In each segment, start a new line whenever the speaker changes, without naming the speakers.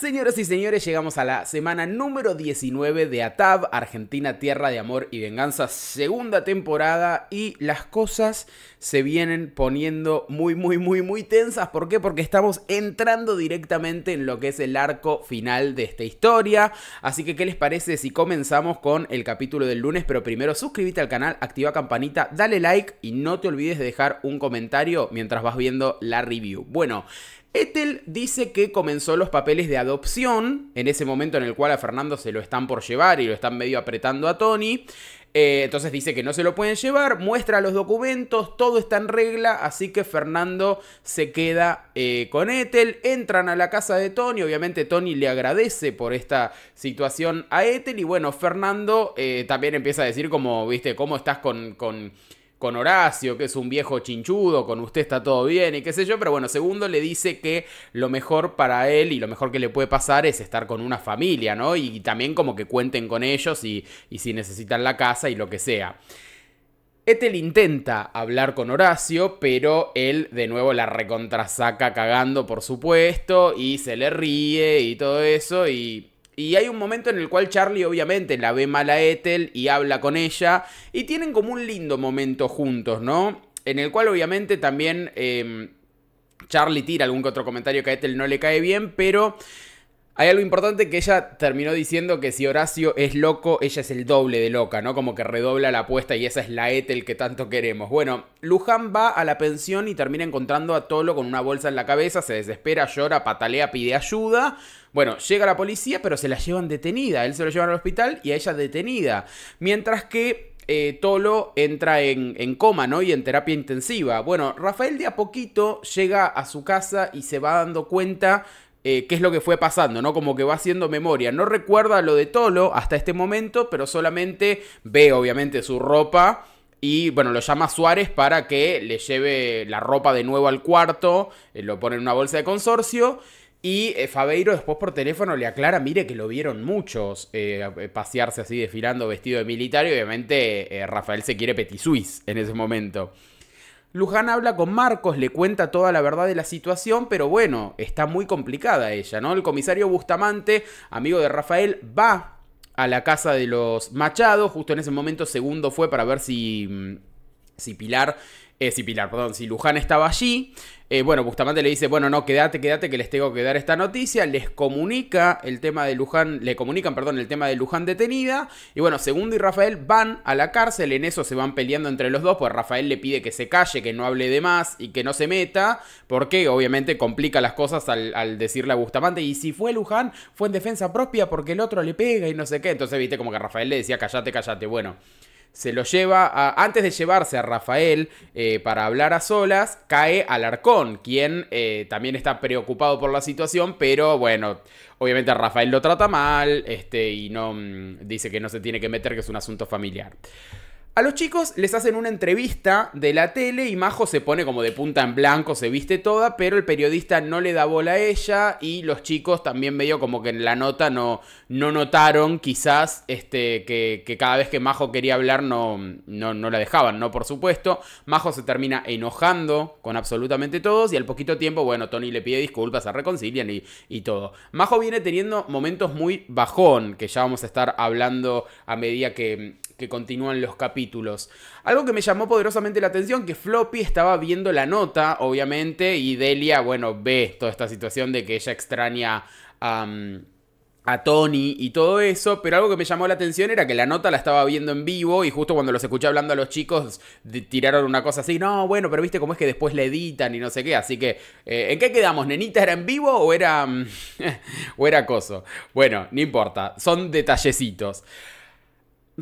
Señoras y señores, llegamos a la semana número 19 de ATAB, Argentina Tierra de Amor y Venganza, segunda temporada, y las cosas se vienen poniendo muy, muy, muy, muy tensas. ¿Por qué? Porque estamos entrando directamente en lo que es el arco final de esta historia. Así que, ¿qué les parece si comenzamos con el capítulo del lunes? Pero primero, suscríbete al canal, activa campanita, dale like y no te olvides de dejar un comentario mientras vas viendo la review. Bueno, Ethel dice que comenzó los papeles de adopción, en ese momento en el cual a Fernando se lo están por llevar y lo están medio apretando a Tony. Eh, entonces dice que no se lo pueden llevar, muestra los documentos, todo está en regla, así que Fernando se queda eh, con Ethel, entran a la casa de Tony, obviamente Tony le agradece por esta situación a Ethel y bueno, Fernando eh, también empieza a decir como, viste, ¿cómo estás con, con con Horacio, que es un viejo chinchudo, con usted está todo bien y qué sé yo, pero bueno, segundo le dice que lo mejor para él y lo mejor que le puede pasar es estar con una familia, ¿no? Y también como que cuenten con ellos y, si necesitan la casa y lo que sea. Ethel intenta hablar con Horacio, pero él de nuevo la recontrasaca cagando, por supuesto, y se le ríe y todo eso, y y hay un momento en el cual Charlie obviamente la ve mala a Ethel y habla con ella. Y tienen como un lindo momento juntos, ¿no? En el cual obviamente también em, Charlie tira algún que otro comentario que a Ethel no le cae bien, pero... Hay algo importante que ella terminó diciendo que si Horacio es loco, ella es el doble de loca, ¿no? Como que redobla la apuesta y esa es la Ethel que tanto queremos. Bueno, Luján va a la pensión y termina encontrando a Tolo con una bolsa en la cabeza, se desespera, llora, patalea, pide ayuda. Bueno, llega la policía, pero se la llevan detenida. Él se lo lleva al hospital y a ella detenida. Mientras que eh, Tolo entra en, coma, ¿no? Y en terapia intensiva. Bueno, Rafael de a poquito llega a su casa y se va dando cuenta. Eh, qué es lo que fue pasando, ¿no? Como que va haciendo memoria. No recuerda lo de Tolo hasta este momento, pero solamente ve obviamente su ropa y bueno, lo llama Suárez para que le lleve la ropa de nuevo al cuarto, eh, lo pone en una bolsa de consorcio. Y eh, Faveiro después por teléfono le aclara, mire que lo vieron muchos eh, pasearse así desfilando vestido de militar y obviamente eh, Rafael se quiere petisuis en ese momento. Luján habla con Marcos, le cuenta toda la verdad de la situación, pero bueno, está muy complicada ella, ¿no? El comisario Bustamante, amigo de Rafael, va a la casa de los Machado, justo en ese momento segundo fue para ver si, mm, si Pilar si Pilar, perdón, si Luján estaba allí. Eh, bueno, Bustamante le dice, bueno, no, quédate, quédate, que les tengo que dar esta noticia. Les comunica el tema de Luján, le comunican, perdón, el tema de Luján detenida. Y bueno, Segundo y Rafael van a la cárcel, en eso se van peleando entre los dos, pues Rafael le pide que se calle, que no hable de más y que no se meta, porque obviamente complica las cosas al, decirle a Bustamante, y si fue Luján, fue en defensa propia porque el otro le pega y no sé qué. Entonces, viste, como que Rafael le decía, callate, callate, bueno se lo lleva a, antes de llevarse a Rafael eh, para hablar a solas, cae Alarcón, quien eh, también está preocupado por la situación, pero bueno, obviamente Rafael lo trata mal este, y no mm, dice que no se tiene que meter, que es un asunto familiar. A los chicos les hacen una entrevista de la tele y Majo se pone como de punta en blanco, se viste toda, pero el periodista no le da bola a ella y los chicos también medio como que en la nota no, no notaron quizás este, que, cada vez que Majo quería hablar no, no, la dejaban, ¿no? Por supuesto, Majo se termina enojando con absolutamente todos y al poquito tiempo, bueno, Tony le pide disculpas, se reconcilian y, y todo. Majo viene teniendo momentos muy bajón, que ya vamos a estar hablando a medida que que continúan los capítulos. Algo que me llamó poderosamente la atención, que Floppy estaba viendo la nota, obviamente, y Delia, bueno, ve toda esta situación de que ella extraña a... Tony y todo eso, pero algo que me llamó la atención era que la nota la estaba viendo en vivo y justo cuando los escuché hablando a los chicos tiraron una cosa así, no, bueno, pero viste cómo es que después le editan y no sé qué, así que eh, ¿en qué quedamos? ¿Nenita era en vivo o era o era coso? Bueno, no importa, son detallecitos.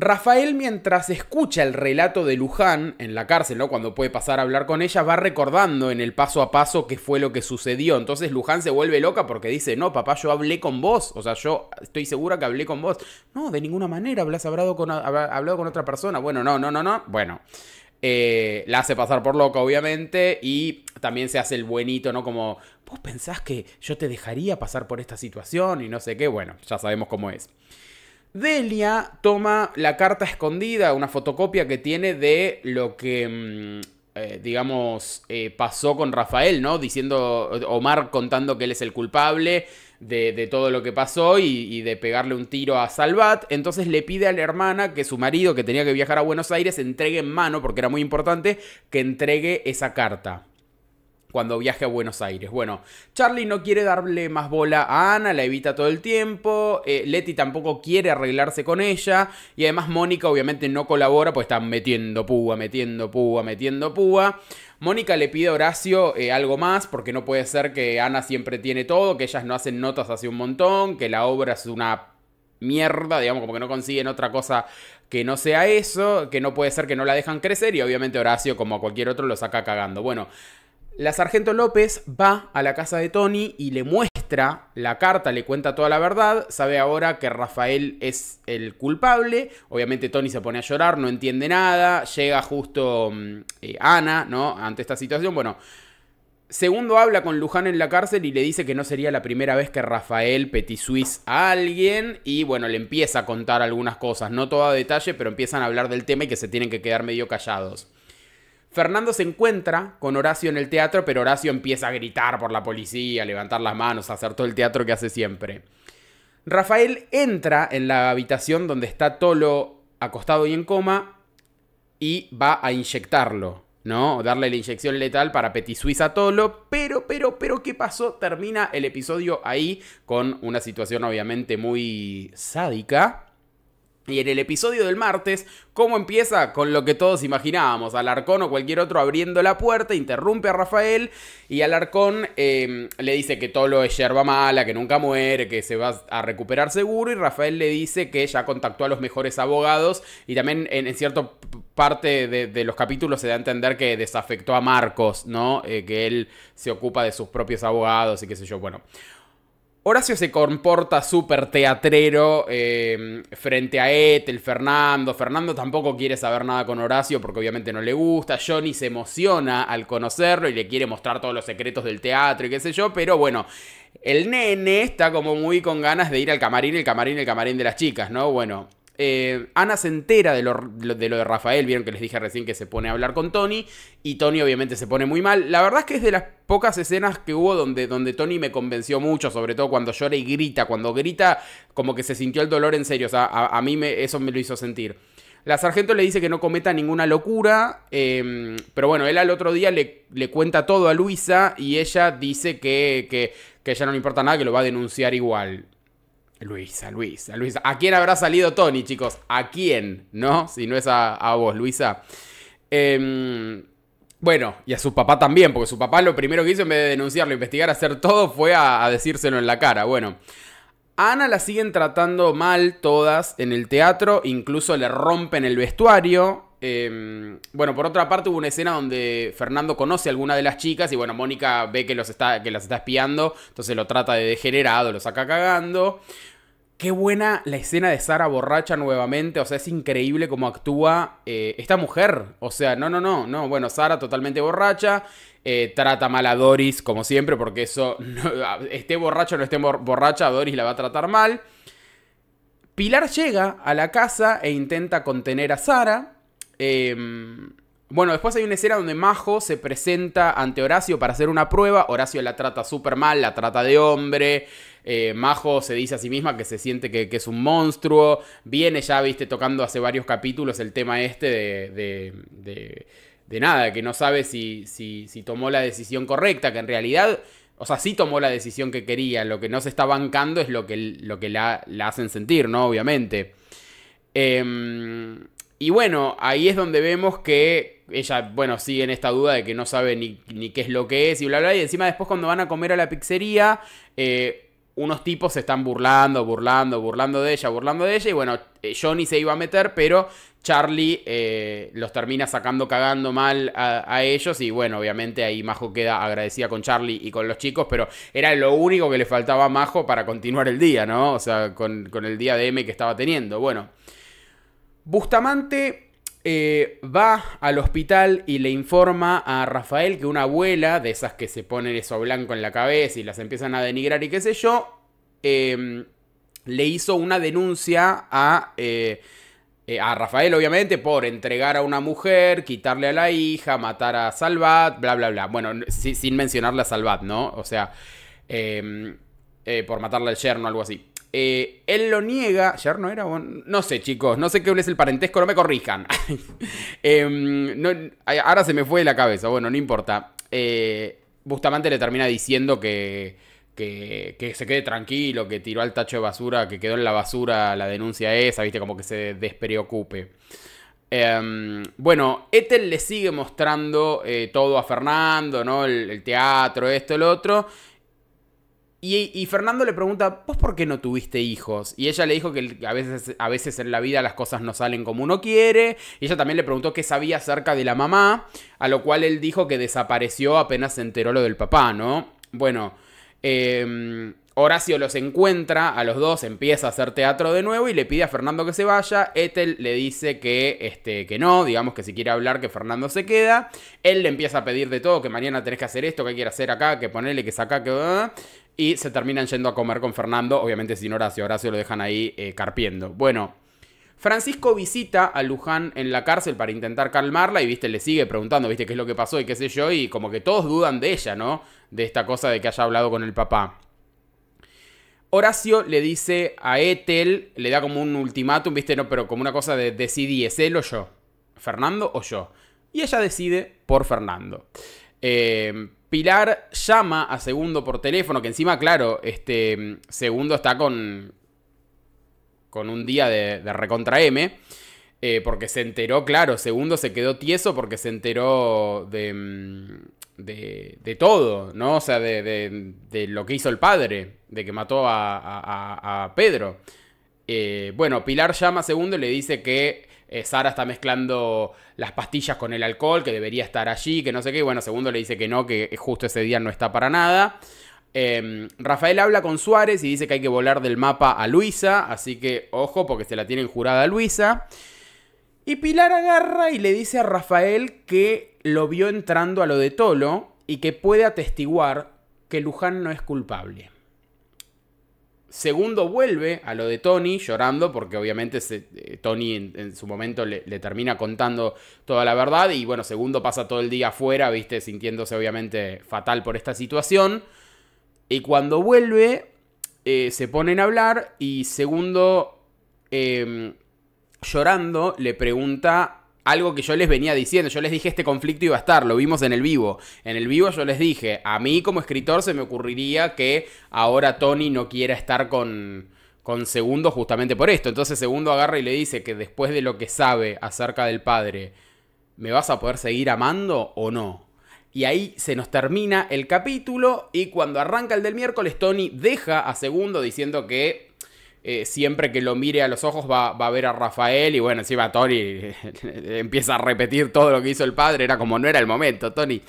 Rafael mientras escucha el relato de Luján en la cárcel, cuando puede pasar a hablar con ella, va recordando en el paso a paso qué fue lo que sucedió. Entonces Luján se vuelve loca porque dice, no, papá, yo hablé con vos, o sea, yo estoy segura que hablé con vos. No, de ninguna manera, hablas hablado con, hablado con otra persona. Bueno, no, no, no, no. Bueno, eh, la hace pasar por loca, obviamente, y también se hace el buenito, ¿no? Como, vos pensás que yo te dejaría pasar por esta situación y no sé qué, bueno, ya sabemos cómo es. Delia toma la carta escondida, una fotocopia que tiene de lo que, mm, eh, digamos, eh, pasó con Rafael, ¿no? Diciendo, Omar contando que él es el culpable de, todo lo que pasó y, de pegarle un tiro a Salvat. Entonces le pide a la hermana que su marido, que tenía que viajar a Buenos Aires, entregue en mano, porque era muy importante, que entregue esa carta cuando viaje a Buenos Aires. Bueno, Charlie no quiere darle más bola a Ana, la evita todo el tiempo, eh, Letty tampoco quiere arreglarse con ella, y además Mónica obviamente no colabora, pues están metiendo púa, metiendo púa, metiendo púa. Mónica le pide a Horacio eh, algo más, porque no puede ser que Ana siempre tiene todo, que ellas no hacen notas hace un montón, que la obra es una mierda, digamos, como que no consiguen otra cosa que no sea eso, que no puede ser que no la dejan crecer y obviamente Horacio, como a cualquier otro, lo saca cagando. Bueno, la sargento López va a la casa de Tony y le muestra la carta, le cuenta toda la verdad, sabe ahora que Rafael es el culpable, obviamente Tony se pone a llorar, no entiende nada, llega justo mm, eh, Ana, ¿no? Ante esta situación, bueno, Segundo habla con Luján en la cárcel y le dice que no sería la primera vez que Rafael Petit a alguien y bueno, le empieza a contar algunas cosas, no todo a detalle, pero empiezan a hablar del tema y que se tienen que quedar medio callados. Fernando se encuentra con Horacio en el teatro, pero Horacio empieza a gritar por la policía, a levantar las manos, a hacer todo el teatro que hace siempre. Rafael entra en la habitación donde está Tolo acostado y en coma y va a inyectarlo, ¿no? Darle la inyección letal para Petit Suisse a Tolo, pero, pero, pero, ¿qué pasó? Termina el episodio ahí con una situación obviamente muy sádica y en el episodio del martes, ¿cómo empieza? Con lo que todos imaginábamos, Alarcón o cualquier otro abriendo la puerta, interrumpe a Rafael y Alarcón em, le dice que todo lo es yerba mala, que nunca muere, que se va a recuperar seguro y Rafael le dice que ya contactó a los mejores abogados y también en, cierta parte de, los capítulos se da a entender que desafectó a Marcos, ¿no? Eh, que él se ocupa de sus propios abogados y qué sé yo, bueno. Horacio se comporta súper teatrero em, frente a Ethel, Fernando. Fernando tampoco quiere saber nada con Horacio porque obviamente no le gusta. Johnny se emociona al conocerlo y le quiere mostrar todos los secretos del teatro y qué sé yo. Pero bueno, el nene está como muy con ganas de ir al camarín, el camarín, el camarín de las chicas, ¿no? Bueno, eh, Ana se entera de lo, de Rafael, vieron que les dije recién que se pone a hablar con Tony y Tony obviamente se pone muy mal. La verdad es que es de las pocas escenas que hubo donde, donde Tony me convenció mucho, sobre todo cuando llora y grita, cuando grita como que se sintió el dolor en serio, o sea, a, mí eso me lo hizo sentir. La sargento le dice que no cometa ninguna locura, em, pero bueno, él al otro día le, cuenta todo a Luisa y ella dice que, que, que ya no le importa nada, que lo va a denunciar igual. Luisa, Luisa, Luisa. ¿A quién habrá salido Tony, chicos? ¿A quién? ¿No? Si no es a, vos, Luisa. Em, bueno, y a su papá también, porque su papá lo primero que hizo en vez de denunciarlo, e investigar, hacer todo, fue a, decírselo en la cara. Bueno, Ana la siguen tratando mal todas en el teatro, incluso le rompen el vestuario. Em, bueno, por otra parte hubo una escena donde Fernando conoce a alguna de las chicas y bueno, Mónica ve que, los está, que las está espiando, entonces lo trata de degenerado, lo saca cagando. Qué buena la escena de Sara borracha nuevamente, o sea, es increíble cómo actúa eh, esta mujer. O sea, no, no, no, no. Bueno, Sara totalmente borracha, eh, trata mal a Doris, como siempre, porque eso, esté borracha o no esté borracha, Doris la va a tratar mal. Pilar llega a la casa e intenta contener a Sara. Em, bueno, después hay una escena donde Majo se presenta ante Horacio para hacer una prueba. Horacio la trata súper mal, la trata de hombre, eh, Majo se dice a sí misma que se siente que, es un monstruo. Viene ya, viste, tocando hace varios capítulos el tema este de, de, de, nada, que no sabe si, si, tomó la decisión correcta, que en realidad o sea, sí tomó la decisión que quería. Lo que no se está bancando es lo que, lo que la, hacen sentir, ¿no? Obviamente. Em, y bueno, ahí es donde vemos que ella, bueno, sigue en esta duda de que no sabe ni, qué es lo que es y bla, bla. Y encima después cuando van a comer a la pizzería, eh, unos tipos se están burlando, burlando, burlando de ella, burlando de ella. Y bueno, eh, Johnny se iba a meter, pero Charlie eh, los termina sacando, cagando mal a, ellos. Y bueno, obviamente ahí Majo queda agradecida con Charlie y con los chicos, pero era lo único que le faltaba a Majo para continuar el día, ¿no? O sea, con, con el día de M que estaba teniendo. Bueno, Bustamante eh, va al hospital y le informa a Rafael que una abuela, de esas que se ponen eso blanco en la cabeza y las empiezan a denigrar y qué sé yo, em, le hizo una denuncia eh, eh, a... Rafael, obviamente, por entregar a una mujer, quitarle a la hija, matar a Salvat, bla, bla, bla. Bueno, sin mencionarle a Salvat, ¿no? O sea, em, por matarle al yerno, algo así. Eh, él lo niega. ¿Ayer no era? No sé, chicos. No sé qué es el parentesco. No me corrijan. Em, ahora se me fue de la cabeza. Bueno, no importa. Eh, Bustamante le termina diciendo que, se quede tranquilo, que tiró al tacho de basura, que quedó en la basura la denuncia esa. Viste, como que se despreocupe. Em, bueno, Ethel le sigue mostrando eh, todo a Fernando, ¿no? El, teatro, esto, el otro. Y, Fernando le pregunta, ¿vos por qué no tuviste hijos? Y ella le dijo que a veces, a veces en la vida las cosas no salen como uno quiere. Y ella también le preguntó qué sabía acerca de la mamá, a lo cual él dijo que desapareció apenas se enteró lo del papá, ¿no? Bueno, em, Horacio los encuentra, a los dos empieza a hacer teatro de nuevo y le pide a Fernando que se vaya. Ethel le dice que, este, que no, digamos que si quiere hablar que Fernando se queda. Él le empieza a pedir de todo, que mañana tenés que hacer esto, que quiere hacer acá, que ponerle, que saca, que y se terminan yendo a comer con Fernando, obviamente sin Horacio, Horacio lo dejan ahí eh, carpiendo. Bueno, Francisco visita a Luján en la cárcel para intentar calmarla y, viste, le sigue preguntando, viste, qué es lo que pasó y qué sé yo, y como que todos dudan de ella, ¿no? De esta cosa de que haya hablado con el papá. Horacio le dice a Ethel, le da como un ultimátum, viste, no, pero como una cosa de decidí, ¿es él o yo? ¿Fernando o yo? Y ella decide por Fernando. Eh, Pilar llama a Segundo por teléfono, que encima, claro, este Segundo está con, con un día de, recontra M, eh, porque se enteró, claro, Segundo se quedó tieso porque se enteró de, mm, de, todo, ¿no? O sea, de, lo que hizo el padre, de que mató a, a, Pedro. Eh, bueno, Pilar llama a Segundo y le dice que eh, Sara está mezclando las pastillas con el alcohol, que debería estar allí, que no sé qué. bueno, segundo le dice que no, que justo ese día no está para nada. Em, Rafael habla con Suárez y dice que hay que volar del mapa a Luisa, así que ojo porque se la tienen jurada a Luisa. Y Pilar agarra y le dice a Rafael que lo vio entrando a lo de Tolo y que puede atestiguar que Luján no es culpable. Segundo vuelve a lo de Tony llorando porque obviamente eh, Tony en, su momento le, termina contando toda la verdad y bueno, segundo pasa todo el día afuera, viste, sintiéndose obviamente fatal por esta situación. Y cuando vuelve, eh, se ponen a hablar y segundo, em, llorando, le pregunta algo que yo les venía diciendo. Yo les dije este conflicto iba a estar, lo vimos en el vivo. En el vivo yo les dije, a mí como escritor se me ocurriría que ahora Tony no quiera estar con, con Segundo justamente por esto. Entonces Segundo agarra y le dice que después de lo que sabe acerca del padre, ¿me vas a poder seguir amando o no? Y ahí se nos termina el capítulo y cuando arranca el del miércoles, Tony deja a Segundo diciendo que eh, siempre que lo mire a los ojos va, a ver a Rafael y bueno, va Tony empieza a repetir todo lo que hizo el padre, era como no era el momento, Tony.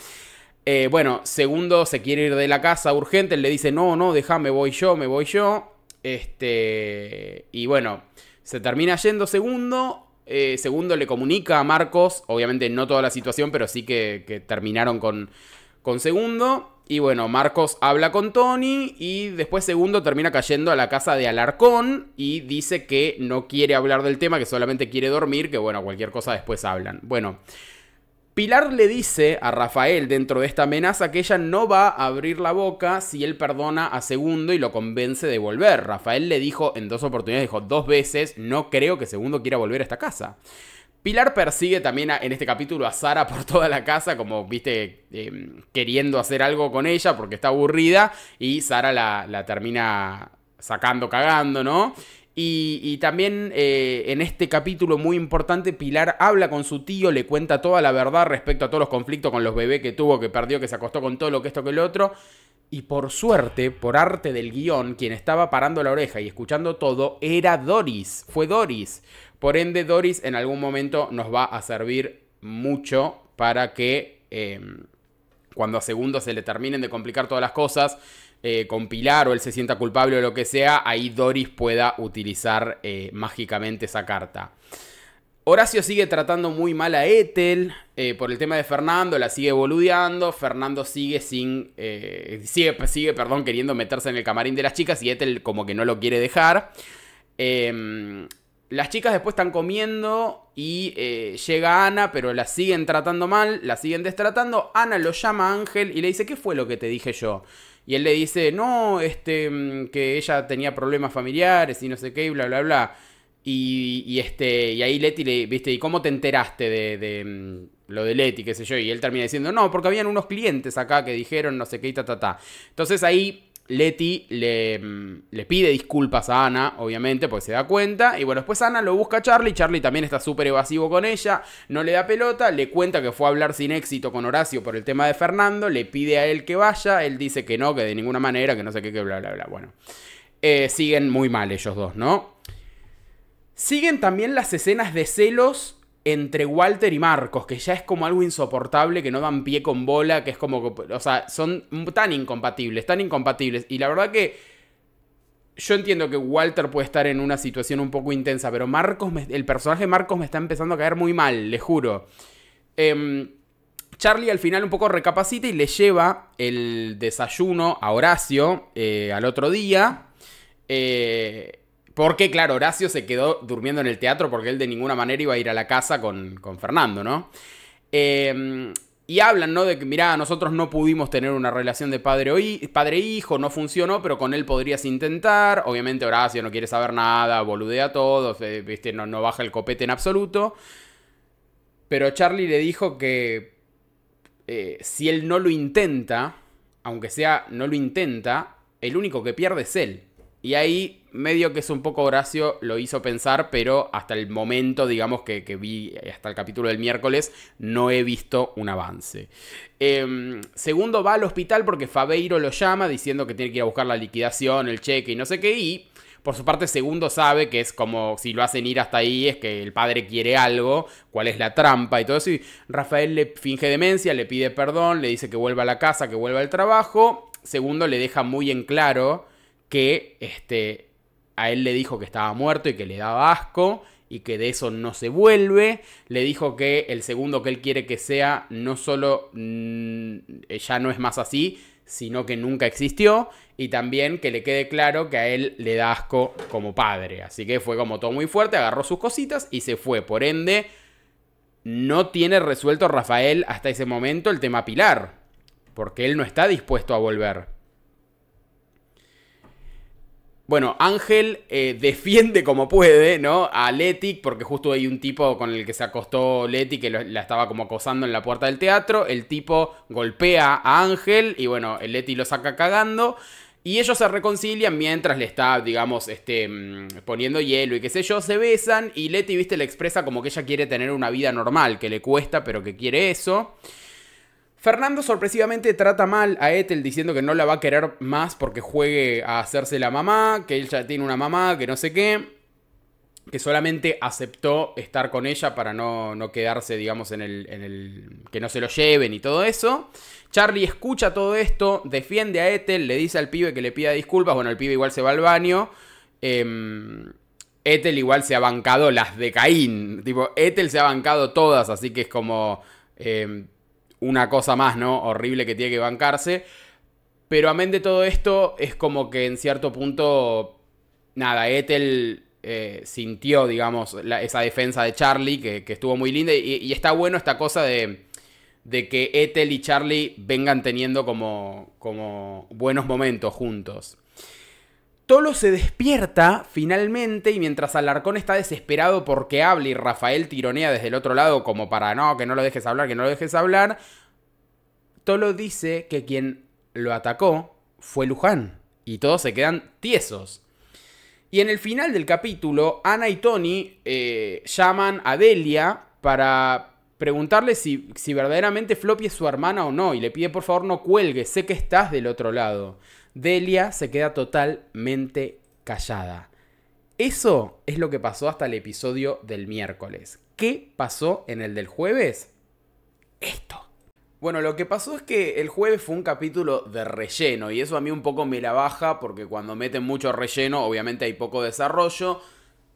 Eh, bueno, segundo se quiere ir de la casa urgente, le dice, no, no, déjame, voy yo, me voy yo. Este, y bueno, se termina yendo segundo. Eh, segundo le comunica a Marcos, obviamente no toda la situación, pero sí que, terminaron con, con segundo. Y bueno, Marcos habla con Tony y después segundo termina cayendo a la casa de Alarcón y dice que no quiere hablar del tema, que solamente quiere dormir, que bueno, cualquier cosa después hablan. Bueno, Pilar le dice a Rafael dentro de esta amenaza que ella no va a abrir la boca si él perdona a Segundo y lo convence de volver. Rafael le dijo en dos oportunidades, dijo dos veces, no creo que Segundo quiera volver a esta casa. Pilar persigue también en este capítulo a Sara por toda la casa, como viste, em, queriendo hacer algo con ella porque está aburrida y Sara la, termina sacando, cagando, ¿no? Y, también eh, en este capítulo muy importante, Pilar habla con su tío, le cuenta toda la verdad respecto a todos los conflictos con los bebés que tuvo, que perdió, que se acostó con todo lo que esto que el otro. Y por suerte, por arte del guión, quien estaba parando la oreja y escuchando todo era Doris. Fue Doris. Por ende, Doris en algún momento nos va a servir mucho para que em, cuando a Segundo se le terminen de complicar todas las cosas, eh, con compilar o él se sienta culpable o lo que sea, ahí Doris pueda utilizar eh, mágicamente esa carta. Horacio sigue tratando muy mal a Ethel eh, por el tema de Fernando, la sigue boludeando, Fernando sigue sin, sigue, sigue, perdón, queriendo meterse en el camarín de las chicas y Ethel como que no lo quiere dejar. Em, las chicas después están comiendo y eh, llega Ana, pero la siguen tratando mal, la siguen destratando. Ana lo llama a Ángel y le dice, ¿qué fue lo que te dije yo? Y él le dice, no, este, mm, que ella tenía problemas familiares y no sé qué, y bla, bla, bla. Y, este, y ahí Leti le, viste, ¿y cómo te enteraste de, de mm, lo de Leti, qué sé yo? Y él termina diciendo, no, porque habían unos clientes acá que dijeron no sé qué y ta, ta, ta. Entonces ahí Leti mm, le, pide disculpas a Ana, obviamente, porque se da cuenta. Y bueno, después Ana lo busca a Charlie. Charlie también está súper evasivo con ella. No le da pelota. Le cuenta que fue a hablar sin éxito con Horacio por el tema de Fernando. Le pide a él que vaya. Él dice que no, que de ninguna manera, que no sé qué, que bla, bla, bla. Bueno, eh, siguen muy mal ellos dos, ¿no? Siguen también las escenas de celos entre Walter y Marcos, que ya es como algo insoportable, que no dan pie con bola, que es como, o sea, son tan incompatibles, tan incompatibles. Y la verdad que yo entiendo que Walter puede estar en una situación un poco intensa, pero Marcos, el personaje de Marcos me está empezando a caer muy mal, le juro. Em, Charlie al final un poco recapacita y le lleva el desayuno a Horacio eh, al otro día. Eh, porque, claro, Horacio se quedó durmiendo en el teatro porque él de ninguna manera iba a ir a la casa con, Fernando, ¿no? Em, y hablan, ¿no? De que, mirá, nosotros no pudimos tener una relación de padre-hijo, e no funcionó, pero con él podrías intentar. Obviamente Horacio no quiere saber nada, boludea todo, ¿viste? No, no baja el copete en absoluto. Pero Charlie le dijo que eh, si él no lo intenta, aunque sea no lo intenta, el único que pierde es él. Y ahí medio que es un poco gracio, lo hizo pensar, pero hasta el momento, digamos, que, que vi hasta el capítulo del miércoles, no he visto un avance. Em, segundo, va al hospital porque Fabeiro lo llama diciendo que tiene que ir a buscar la liquidación, el cheque y no sé qué, y por su parte, Segundo sabe que es como si lo hacen ir hasta ahí, es que el padre quiere algo, cuál es la trampa y todo eso. Rafael le finge demencia, le pide perdón, le dice que vuelva a la casa, que vuelva al trabajo. Segundo le deja muy en claro que este, a él le dijo que estaba muerto y que le daba asco y que de eso no se vuelve. Le dijo que el segundo que él quiere que sea no solo mm, ya no es más así, sino que nunca existió. Y también que le quede claro que a él le da asco como padre. Así que fue como todo muy fuerte, agarró sus cositas y se fue. Por ende, no tiene resuelto Rafael hasta ese momento el tema Pilar, porque él no está dispuesto a volver. Bueno, Ángel eh, defiende como puede, ¿no? A Leti, porque justo hay un tipo con el que se acostó Leti que la estaba como acosando en la puerta del teatro. El tipo golpea a Ángel y bueno, Leti lo saca cagando. Y ellos se reconcilian mientras le está, digamos, este, mm, poniendo hielo y qué sé yo, se besan y Leti, viste, le expresa como que ella quiere tener una vida normal, que le cuesta, pero que quiere eso. Fernando sorpresivamente trata mal a Ethel diciendo que no la va a querer más porque juegue a hacerse la mamá, que él ya tiene una mamá, que no sé qué, que solamente aceptó estar con ella para no, no quedarse, digamos, en el, en el... que no se lo lleven y todo eso. Charlie escucha todo esto, defiende a Ethel, le dice al pibe que le pida disculpas, bueno, el pibe igual se va al baño. Em, Ethel igual se ha bancado las de Caín, tipo, Ethel se ha bancado todas, así que es como... Em, una cosa más, ¿no? Horrible que tiene que bancarse. Pero amén de todo esto, es como que en cierto punto, nada, Ethel eh, sintió, digamos, esa defensa de Charlie, que, estuvo muy linda. Y, está bueno esta cosa de, que Ethel y Charlie vengan teniendo como, como buenos momentos juntos. Tolo se despierta finalmente y mientras Alarcón está desesperado porque habla y Rafael tironea desde el otro lado como para no, que no lo dejes hablar, que no lo dejes hablar, Tolo dice que quien lo atacó fue Luján y todos se quedan tiesos. Y en el final del capítulo, Ana y Tony eh, llaman a Delia para preguntarle si, si verdaderamente Floppy es su hermana o no y le pide por favor no cuelgue, sé que estás del otro lado. Delia se queda totalmente callada. Eso es lo que pasó hasta el episodio del miércoles. ¿Qué pasó en el del jueves? Esto. Bueno, lo que pasó es que el jueves fue un capítulo de relleno y eso a mí un poco me la baja porque cuando meten mucho relleno obviamente hay poco desarrollo.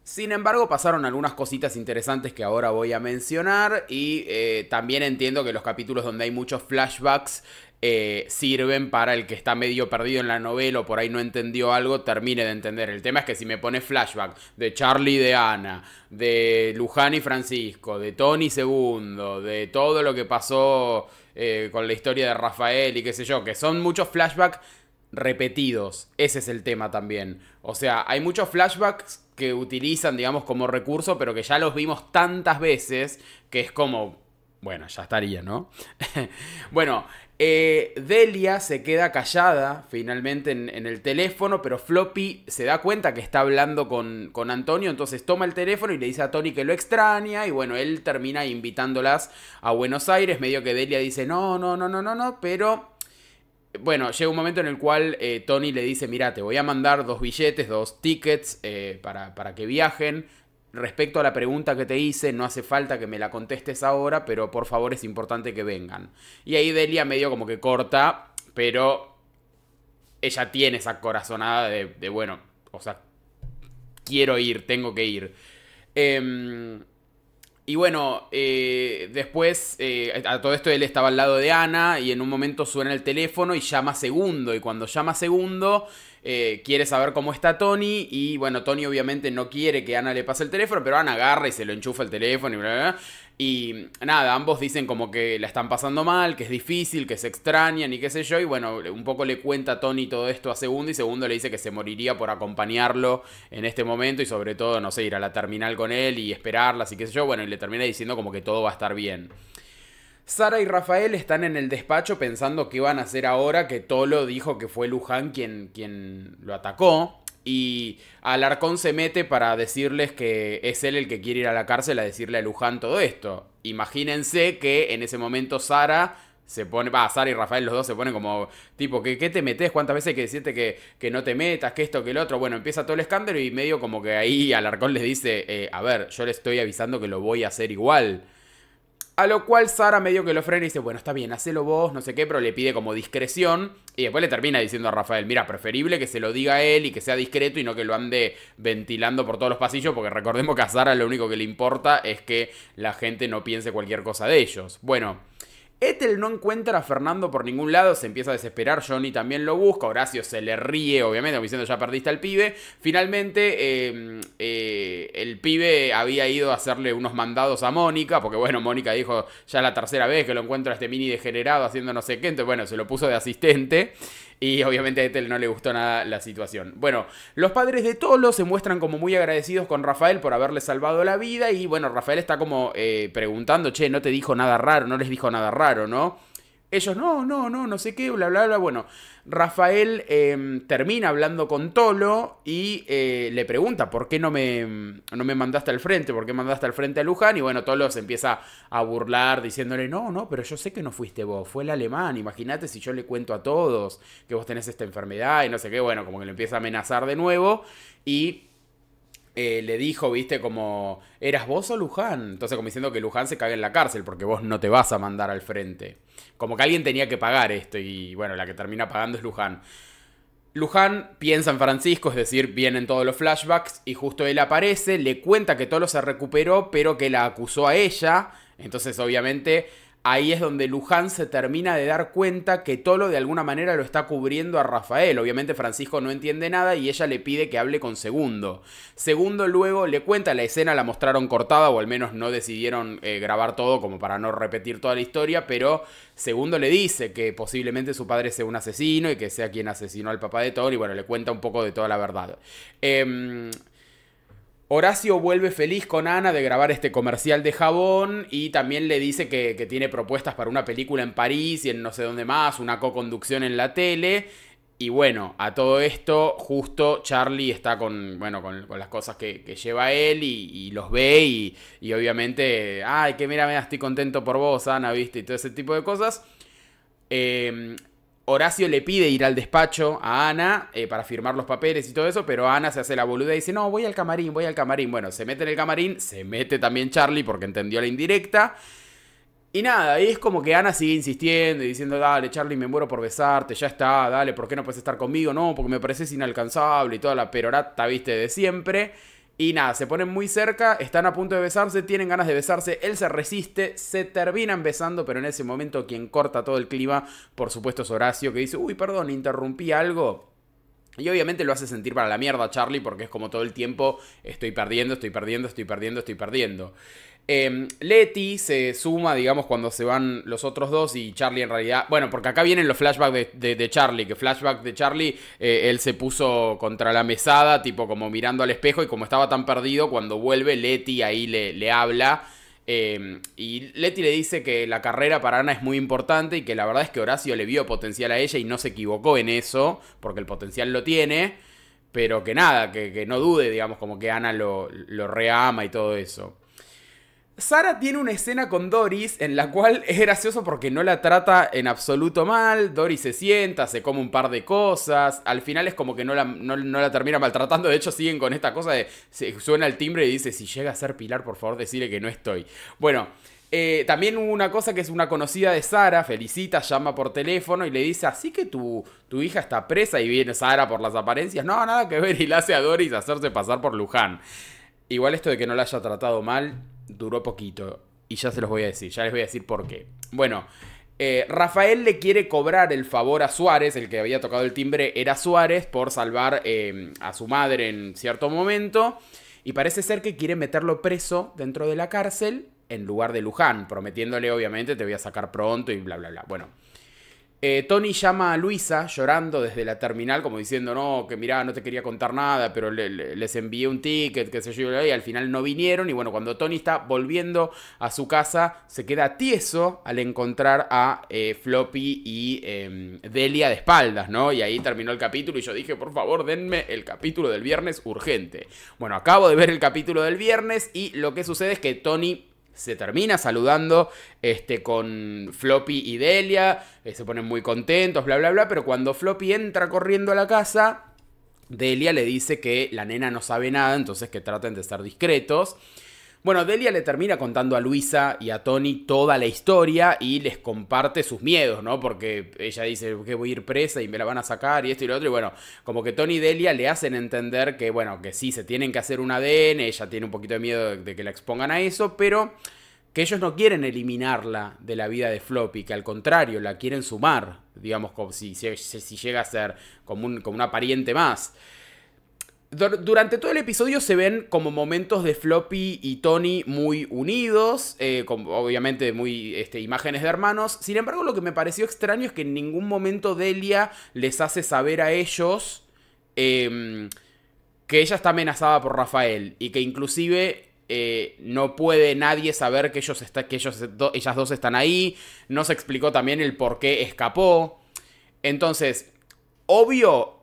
Sin embargo, pasaron algunas cositas interesantes que ahora voy a mencionar y eh, también entiendo que los capítulos donde hay muchos flashbacks eh, sirven para el que está medio perdido en la novela o por ahí no entendió algo, termine de entender. El tema es que si me pone flashback de Charlie y de Ana, de Luján y Francisco, de Tony Segundo, de todo lo que pasó eh, con la historia de Rafael y qué sé yo, que son muchos flashbacks repetidos. Ese es el tema también. O sea, hay muchos flashbacks que utilizan, digamos, como recurso, pero que ya los vimos tantas veces que es como bueno, ya estaría, ¿no? bueno, eh, Delia se queda callada finalmente en, el teléfono, pero Floppy se da cuenta que está hablando con, Antonio, entonces toma el teléfono y le dice a Tony que lo extraña, y bueno, él termina invitándolas a Buenos Aires, medio que Delia dice, no, no, no, no, no, no, pero... Bueno, llega un momento en el cual eh, Tony le dice, mira, te voy a mandar dos billetes, dos tickets eh, para, para que viajen Respecto a la pregunta que te hice, no hace falta que me la contestes ahora, pero por favor es importante que vengan. Y ahí Delia medio como que corta, pero ella tiene esa corazonada de, bueno, o sea, quiero ir, tengo que ir. Em, y bueno, eh, después eh, a todo esto él estaba al lado de Ana y en un momento suena el teléfono y llama segundo. Y cuando llama segundo, eh, quiere saber cómo está Tony y bueno, Tony obviamente no quiere que Ana le pase el teléfono, pero Ana agarra y se lo enchufa el teléfono y bla, bla, Y nada, ambos dicen como que la están pasando mal, que es difícil, que se extrañan y qué sé yo. Y bueno, un poco le cuenta Tony todo esto a Segundo y Segundo le dice que se moriría por acompañarlo en este momento y sobre todo, no sé, ir a la terminal con él y esperarlas y qué sé yo. Bueno, y le termina diciendo como que todo va a estar bien. Sara y Rafael están en el despacho pensando qué van a hacer ahora que Tolo dijo que fue Luján quien, quien lo atacó. Y Alarcón se mete para decirles que es él el que quiere ir a la cárcel a decirle a Luján todo esto. Imagínense que en ese momento Sara se pone, va, Sara y Rafael los dos se ponen como, tipo, ¿qué, te metes? ¿Cuántas veces hay que decirte que, que, no te metas, que esto, que el otro? Bueno, empieza todo el escándalo y medio como que ahí Alarcón les dice, eh, a ver, yo le estoy avisando que lo voy a hacer igual. A lo cual Sara medio que lo frena y dice, bueno, está bien, hacelo vos, no sé qué, pero le pide como discreción. Y después le termina diciendo a Rafael, mira, preferible que se lo diga él y que sea discreto y no que lo ande ventilando por todos los pasillos, porque recordemos que a Sara lo único que le importa es que la gente no piense cualquier cosa de ellos. Bueno. Ethel no encuentra a Fernando por ningún lado, se empieza a desesperar, Johnny también lo busca, Horacio se le ríe, obviamente, diciendo ya perdiste al pibe. Finalmente, em, eh, el pibe había ido a hacerle unos mandados a Mónica, porque bueno, Mónica dijo ya la tercera vez que lo encuentra este mini degenerado haciendo no sé qué, entonces bueno, se lo puso de asistente. Y obviamente a Ethel no le gustó nada la situación. Bueno, los padres de Tolo se muestran como muy agradecidos con Rafael por haberle salvado la vida. Y bueno, Rafael está como eh, preguntando, che, no te dijo nada raro, no les dijo nada raro, ¿no? Ellos, no, no, no, no sé qué, bla, bla, bla. Bueno, Rafael em, termina hablando con Tolo y eh, le pregunta, ¿por qué no me, no me mandaste al frente? ¿Por qué mandaste al frente a Luján? Y bueno, Tolo se empieza a burlar diciéndole, no, no, pero yo sé que no fuiste vos, fue el alemán. Imagínate si yo le cuento a todos que vos tenés esta enfermedad y no sé qué. Bueno, como que le empieza a amenazar de nuevo y eh, le dijo, viste, como, ¿eras vos o Luján? Entonces como diciendo que Luján se cague en la cárcel porque vos no te vas a mandar al frente. Como que alguien tenía que pagar esto y bueno, la que termina pagando es Luján. Luján piensa en Francisco, es decir, vienen todos los flashbacks y justo él aparece, le cuenta que Tolo se recuperó pero que la acusó a ella. Entonces obviamente ahí es donde Luján se termina de dar cuenta que Tolo de alguna manera lo está cubriendo a Rafael. Obviamente Francisco no entiende nada y ella le pide que hable con Segundo. Segundo luego le cuenta la escena, la mostraron cortada o al menos no decidieron eh, grabar todo como para no repetir toda la historia, pero Segundo le dice que posiblemente su padre sea un asesino y que sea quien asesinó al papá de Tolo y bueno, le cuenta un poco de toda la verdad. Eh, Horacio vuelve feliz con Ana de grabar este comercial de jabón y también le dice que, tiene propuestas para una película en París y en no sé dónde más, una co-conducción en la tele. Y bueno, a todo esto, justo Charlie está con, bueno, con, las cosas que, lleva él y, los ve y, obviamente, ay, que mira, mira, estoy contento por vos, Ana, viste, y todo ese tipo de cosas. Eh, Horacio le pide ir al despacho a Ana eh, para firmar los papeles y todo eso, pero Ana se hace la boluda y dice, no, voy al camarín, voy al camarín. Bueno, se mete en el camarín, se mete también Charlie porque entendió la indirecta. Y nada, y es como que Ana sigue insistiendo y diciendo, dale, Charlie, me muero por besarte, ya está, dale, ¿por qué no puedes estar conmigo? No, porque me pareces inalcanzable y toda la perorata, viste, de siempre. Y nada, se ponen muy cerca, están a punto de besarse, tienen ganas de besarse, él se resiste, se terminan besando, pero en ese momento quien corta todo el clima, por supuesto es Horacio, que dice, uy, perdón, interrumpí algo. Y obviamente lo hace sentir para la mierda Charlie porque es como todo el tiempo estoy perdiendo, estoy perdiendo, estoy perdiendo, estoy perdiendo. Em, Leti se suma, digamos, cuando se van los otros dos y Charlie en realidad... Bueno, porque acá vienen los flashbacks de, Charlie, que flashback de Charlie, eh, él se puso contra la mesada, tipo como mirando al espejo y como estaba tan perdido, cuando vuelve Leti ahí le, habla. Em, y Letty le dice que la carrera para Ana es muy importante y que la verdad es que Horacio le vio potencial a ella y no se equivocó en eso, porque el potencial lo tiene, pero que nada, que, no dude, digamos, como que Ana lo, lo reama y todo eso. Sara tiene una escena con Doris en la cual es gracioso porque no la trata en absoluto mal, Doris se sienta, se come un par de cosas, al final es como que no la, no, la termina maltratando, de hecho siguen con esta cosa de suena el timbre y dice, si llega a ser Pilar, por favor decirle que no estoy. Bueno, eh, también hubo una cosa que es una conocida de Sara, felicita, llama por teléfono y le dice, así que tu, tu hija está presa y viene Sara por las apariencias. No, nada que ver y la hace a Doris hacerse pasar por Luján. Igual esto de que no la haya tratado mal, duró poquito. Y ya se los voy a decir, ya les voy a decir por qué. Bueno, eh, Rafael le quiere cobrar el favor a Suárez, el que había tocado el timbre era Suárez, por salvar em, a su madre en cierto momento. Y parece ser que quiere meterlo preso dentro de la cárcel en lugar de Luján, prometiéndole obviamente te voy a sacar pronto y bla, bla, bla. Bueno, eh, Tony llama a Luisa llorando desde la terminal, como diciendo, no, que mirá, no te quería contar nada, pero les envié un ticket, que se yo, y al final no vinieron. Y bueno, cuando Tony está volviendo a su casa, se queda tieso al encontrar a eh, Floppy y em, Delia de espaldas, ¿no? Y ahí terminó el capítulo y yo dije, por favor, denme el capítulo del viernes urgente. Bueno, acabo de ver el capítulo del viernes y lo que sucede es que Tony se termina saludando este, con Floppy y Delia, eh, se ponen muy contentos, bla, bla, bla, pero cuando Floppy entra corriendo a la casa, Delia le dice que la nena no sabe nada, entonces que traten de ser discretos. Bueno, Delia le termina contando a Luisa y a Tony toda la historia y les comparte sus miedos, ¿no? Porque ella dice que voy a ir presa y me la van a sacar y esto y lo otro. Y bueno, como que Tony y Delia le hacen entender que, bueno, que sí, se tienen que hacer un ADN, ella tiene un poquito de miedo de, que la expongan a eso, pero que ellos no quieren eliminarla de la vida de Floppy, que al contrario, la quieren sumar, digamos, como si, llega a ser como, un, como una pariente más. Durante todo el episodio se ven como momentos de Floppy y Tony muy unidos, eh, obviamente muy este, imágenes de hermanos. Sin embargo, lo que me pareció extraño es que en ningún momento Delia les hace saber a ellos em, que ella está amenazada por Rafael y que inclusive eh, no puede nadie saber que, ellos que ellos, ellas dos están ahí. No se explicó también el por qué escapó. Entonces, obvio,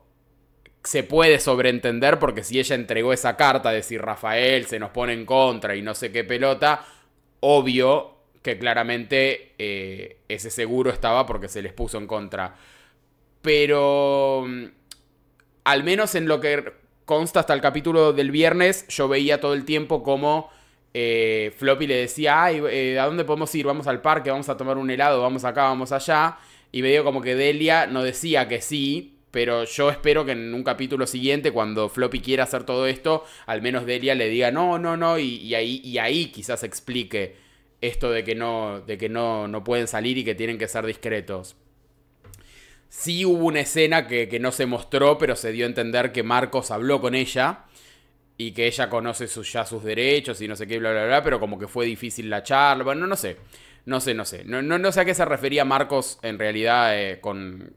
se puede sobreentender porque si ella entregó esa carta de si Rafael se nos pone en contra y no sé qué pelota, obvio que claramente eh, ese seguro estaba porque se les puso en contra. Pero mm, al menos en lo que consta hasta el capítulo del viernes, yo veía todo el tiempo como eh, Floppy le decía, Ay, eh, ¿a dónde podemos ir? Vamos al parque, vamos a tomar un helado, vamos acá, vamos allá. Y veía como que Delia no decía que sí, pero yo espero que en un capítulo siguiente, cuando Floppy quiera hacer todo esto, al menos Delia le diga no, no, no, y, ahí, y ahí quizás explique esto de que, no, de que no, no pueden salir y que tienen que ser discretos. Sí hubo una escena que, no se mostró, pero se dio a entender que Marcos habló con ella y que ella conoce sus, ya sus derechos y no sé qué, bla, bla, bla, pero como que fue difícil la charla, bueno, no sé. No sé, no sé. No, no, no sé a qué se refería Marcos en realidad eh, con,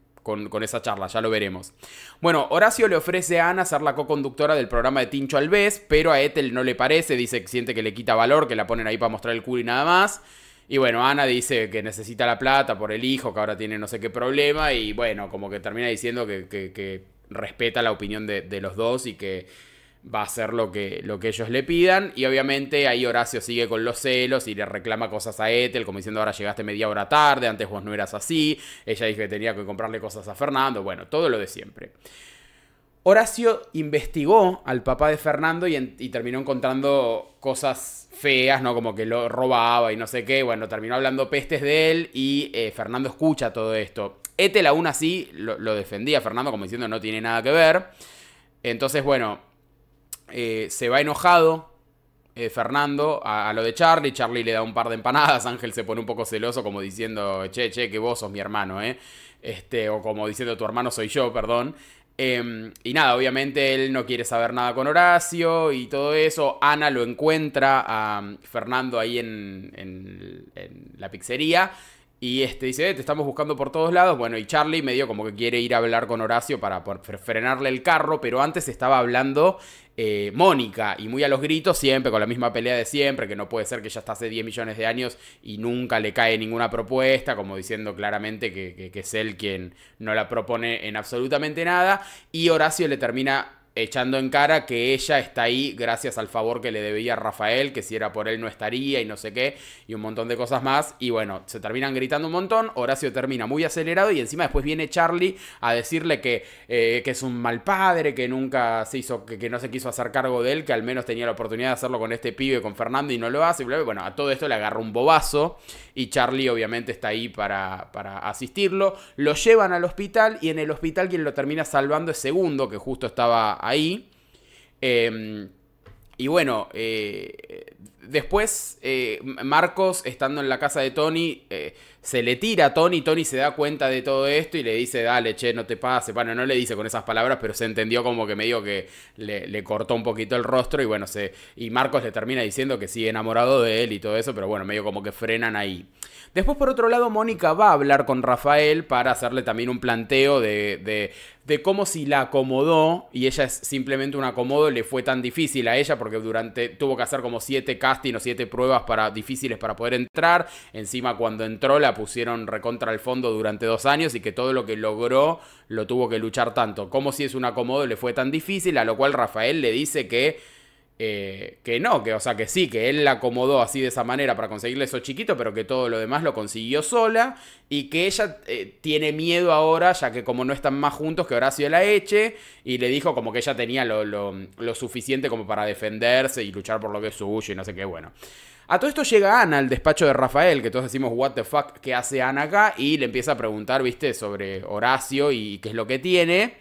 con, esa charla, ya lo veremos. Bueno, Horacio le ofrece a Ana ser la co-conductora del programa de Tincho Alves, pero a Ethel no le parece, dice que siente que le quita valor, que la ponen ahí para mostrar el culo y nada más. Y bueno, Ana dice que necesita la plata por el hijo, que ahora tiene no sé qué problema, y bueno, como que termina diciendo que, respeta la opinión de los dos y que va a hacer lo que, lo que ellos le pidan. Y obviamente ahí Horacio sigue con los celos y le reclama cosas a Ethel, como diciendo ahora llegaste media hora tarde, antes vos no eras así. Ella dijo que tenía que comprarle cosas a Fernando, bueno, todo lo de siempre. Horacio investigó al papá de Fernando y, terminó encontrando cosas feas, ¿no? Como que lo robaba y no sé qué. Bueno, terminó hablando pestes de él y eh, Fernando escucha todo esto. Ethel aún así lo, lo defendía a Fernando como diciendo no tiene nada que ver. Entonces, bueno, eh, se va enojado eh, Fernando a, lo de Charlie. Charlie le da un par de empanadas. Ángel se pone un poco celoso, como diciendo, che, che, que vos sos mi hermano, ¿eh? Este, o como diciendo, tu hermano soy yo, perdón. Em, y nada, obviamente él no quiere saber nada con Horacio y todo eso. Ana lo encuentra a mm, Fernando ahí en la pizzería y este dice, eh, te estamos buscando por todos lados. Bueno, y Charlie medio como que quiere ir a hablar con Horacio para frenarle el carro, pero antes estaba hablando eh, Mónica y muy a los gritos siempre, con la misma pelea de siempre, que no puede ser que ya está hace 10 millones de años y nunca le cae ninguna propuesta, como diciendo claramente que es él quien no la propone en absolutamente nada. Y Horacio le termina echando en cara que ella está ahí gracias al favor que le debía a Rafael, que si era por él no estaría y no sé qué, y un montón de cosas más. Y bueno, se terminan gritando un montón, Horacio termina muy acelerado y encima después viene Charlie a decirle que, eh, que es un mal padre, que nunca se hizo, que, no se quiso hacer cargo de él, que al menos tenía la oportunidad de hacerlo con este pibe, con Fernando y no lo hace. y Bueno, a todo esto le agarra un bobazo y Charlie obviamente está ahí para, para asistirlo. Lo llevan al hospital y en el hospital quien lo termina salvando es Segundo, que justo estaba ahí. Em, y bueno, eh, después, eh, Marcos, estando en la casa de Tony, eh, se le tira a Tony, Tony se da cuenta de todo esto y le dice, dale, che, no te pase. Bueno, no le dice con esas palabras, pero se entendió como que medio que le, cortó un poquito el rostro y bueno, se, y Marcos le termina diciendo que sigue enamorado de él y todo eso, pero bueno, medio como que frenan ahí. Después, por otro lado, Mónica va a hablar con Rafael para hacerle también un planteo de, cómo si la acomodó, y ella es simplemente un acomodo, le fue tan difícil a ella porque durante tuvo que hacer como siete casos tiene siete pruebas para, difíciles para poder entrar. Encima cuando entró la pusieron recontra al fondo durante dos años y que todo lo que logró lo tuvo que luchar tanto. Como si es un acomodo le fue tan difícil, a lo cual Rafael le dice que eh, que no, que o sea que sí, que él la acomodó así de esa manera para conseguirle eso chiquito, pero que todo lo demás lo consiguió sola y que ella eh, tiene miedo ahora, ya que como no están más juntos, que Horacio la eche y le dijo como que ella tenía lo, suficiente como para defenderse y luchar por lo que es suyo y no sé qué, bueno. A todo esto llega Ana al despacho de Rafael, que todos decimos, what the fuck, ¿qué hace Ana acá? Y le empieza a preguntar, viste, sobre Horacio y qué es lo que tiene.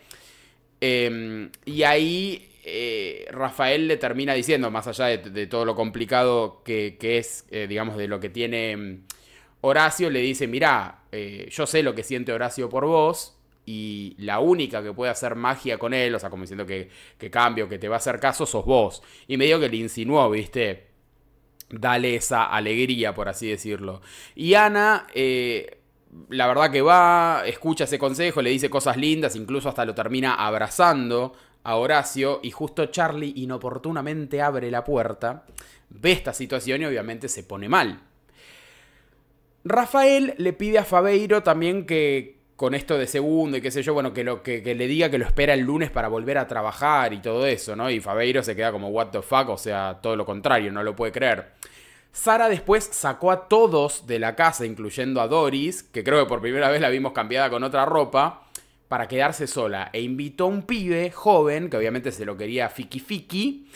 Em, y ahí eh, Rafael le termina diciendo, más allá de, todo lo complicado que, es, eh, digamos, de lo que tiene mm, Horacio, le dice, mirá, eh, yo sé lo que siente Horacio por vos y la única que puede hacer magia con él, o sea, como diciendo que, que cambio, que te va a hacer caso, sos vos. Y medio que le insinuó, viste, dale esa alegría, por así decirlo. Y Ana la verdad que va, escucha ese consejo, le dice cosas lindas, incluso hasta lo termina abrazando a Horacio y justo Charlie inoportunamente abre la puerta, ve esta situación y obviamente se pone mal. Rafael le pide a Fabeiro también que con esto de segundo y qué sé yo, bueno, que, lo, que, le diga que lo espera el lunes para volver a trabajar y todo eso, ¿no? Y Fabeiro se queda como, what the fuck, o sea, todo lo contrario, no lo puede creer. Sara después sacó a todos de la casa, incluyendo a Doris, que creo que por primera vez la vimos cambiada con otra ropa, para quedarse sola e invitó a un pibe joven, que obviamente se lo quería Fiki Fiki.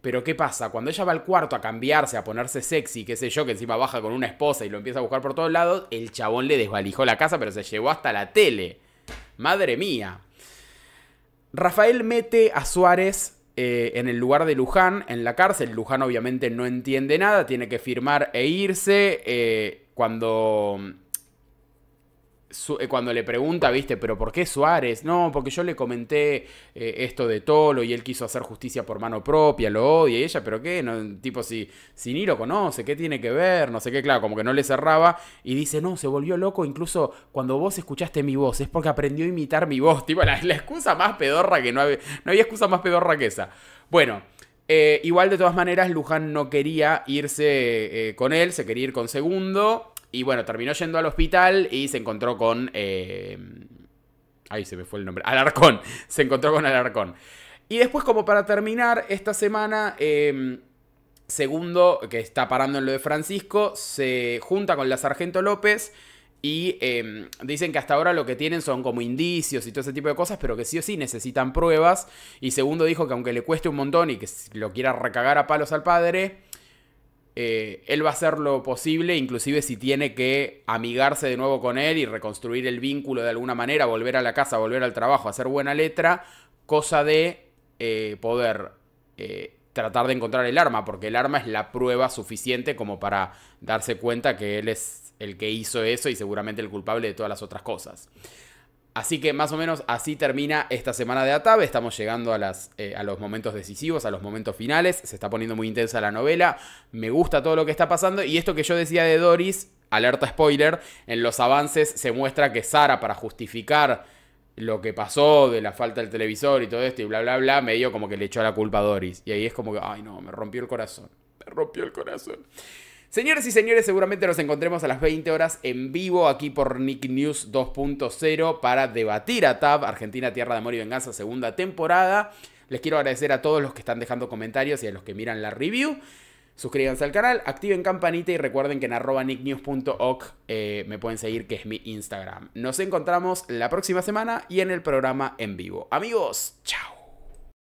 Pero ¿qué pasa? Cuando ella va al cuarto a cambiarse, a ponerse sexy, qué sé yo, que encima baja con una esposa y lo empieza a buscar por todos lados, el chabón le desvalijó la casa, pero se llevó hasta la tele. Madre mía. Rafael mete a Suárez eh, en el lugar de Luján, en la cárcel. Luján obviamente no entiende nada, tiene que firmar e irse. Eh, cuando eh, cuando le pregunta, viste, pero ¿por qué Suárez? No, porque yo le comenté eh, esto de Tolo y él quiso hacer justicia por mano propia, lo odia y ella, pero qué, no, tipo, si, si ni lo conoce, ¿qué tiene que ver? No sé qué, claro, como que no le cerraba y dice, no, se volvió loco, incluso cuando vos escuchaste mi voz, es porque aprendió a imitar mi voz, tipo, la, la excusa más pedorra que no había, no había excusa más pedorra que esa. Bueno. Eh, igual de todas maneras, Luján no quería irse con él, se quería ir con segundo. Y bueno, terminó yendo al hospital y se encontró con... Eh, Ahí se me fue el nombre. Alarcón. Se encontró con Alarcón. Y después, como para terminar, esta semana... Em, segundo, que está parando en lo de Francisco, se junta con la Sargento López y em, dicen que hasta ahora lo que tienen son como indicios y todo ese tipo de cosas, pero que sí o sí necesitan pruebas. Y segundo dijo que aunque le cueste un montón y que lo quiera recagar a palos al padre, eh, él va a hacer lo posible, inclusive si tiene que amigarse de nuevo con él y reconstruir el vínculo de alguna manera, volver a la casa, volver al trabajo, hacer buena letra, cosa de eh, poder eh, tratar de encontrar el arma, porque el arma es la prueba suficiente como para darse cuenta que él es el que hizo eso y seguramente el culpable de todas las otras cosas. Así que más o menos así termina esta semana de ATAB. Estamos llegando a, las, eh, a los momentos decisivos, a los momentos finales. Se está poniendo muy intensa la novela. Me gusta todo lo que está pasando. Y esto que yo decía de Doris, alerta spoiler, en los avances se muestra que Sara, para justificar lo que pasó de la falta del televisor y todo esto y bla, bla, bla, medio como que le echó la culpa a Doris. Y ahí es como que, ay no, me rompió el corazón. Me rompió el corazón. Señores y señores, seguramente nos encontremos a las 20 horas en vivo aquí por Nick News 2.0 para debatir a TAB, Argentina, Tierra de Amor y Venganza, segunda temporada. Les quiero agradecer a todos los que están dejando comentarios y a los que miran la review. Suscríbanse al canal, activen campanita y recuerden que en arroba nicknews.oc eh, me pueden seguir, que es mi Instagram. Nos encontramos la próxima semana y en el programa en vivo. Amigos, chao.